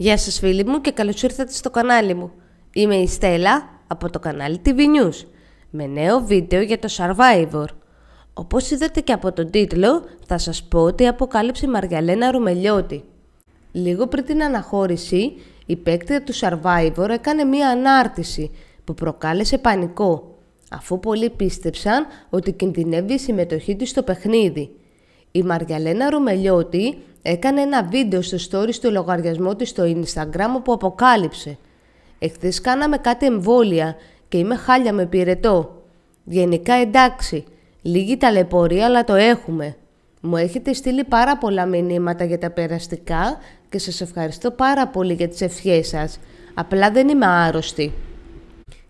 Γεια σας φίλοι μου και καλώς ήρθατε στο κανάλι μου. Είμαι η Στέλλα από το κανάλι TV News με νέο βίντεο για το Survivor. Όπως είδατε και από τον τίτλο θα σας πω ότι αποκάλυψε η Μαργιαλένα Ρουμελιώτη. Λίγο πριν την αναχώρηση η παίκτη του Survivor έκανε μία ανάρτηση που προκάλεσε πανικό αφού πολλοί πίστεψαν ότι κινδυνεύει η συμμετοχή της στο παιχνίδι. Η Μαριαλένα Ρουμελιώτη έκανε ένα βίντεο στο story στο λογαριασμό της στο Instagram που αποκάλυψε «Εχθές κάναμε κάτι εμβόλια και είμαι χάλια με πυρετό. Γενικά εντάξει, λίγη ταλαιπωρία αλλά το έχουμε. Μου έχετε στείλει πάρα πολλά μηνύματα για τα περαστικά και σας ευχαριστώ πάρα πολύ για τις ευχές σας. Απλά δεν είμαι άρρωστη.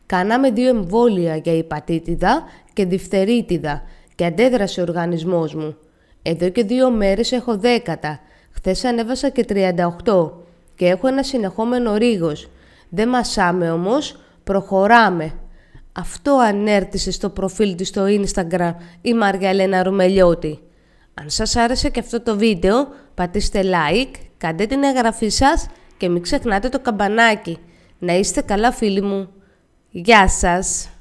Κάναμε δύο εμβόλια για υπατήτιδα και διφτερίτιδα και αντέδρασε ο οργανισμός μου. Εδώ και δύο μέρες έχω δέκατα. Χθες ανέβασα και 38 και έχω ένα συνεχόμενο ρίγος. Δεν μασάμε όμως, προχωράμε. Αυτό ανέρτησε στο προφίλ της στο Instagram η μαργαλένα Ρουμελιώτη. Αν σας άρεσε και αυτό το βίντεο, πατήστε like, κάντε την εγγραφή σας και μην ξεχνάτε το καμπανάκι. Να είστε καλά φίλοι μου. Γεια σας!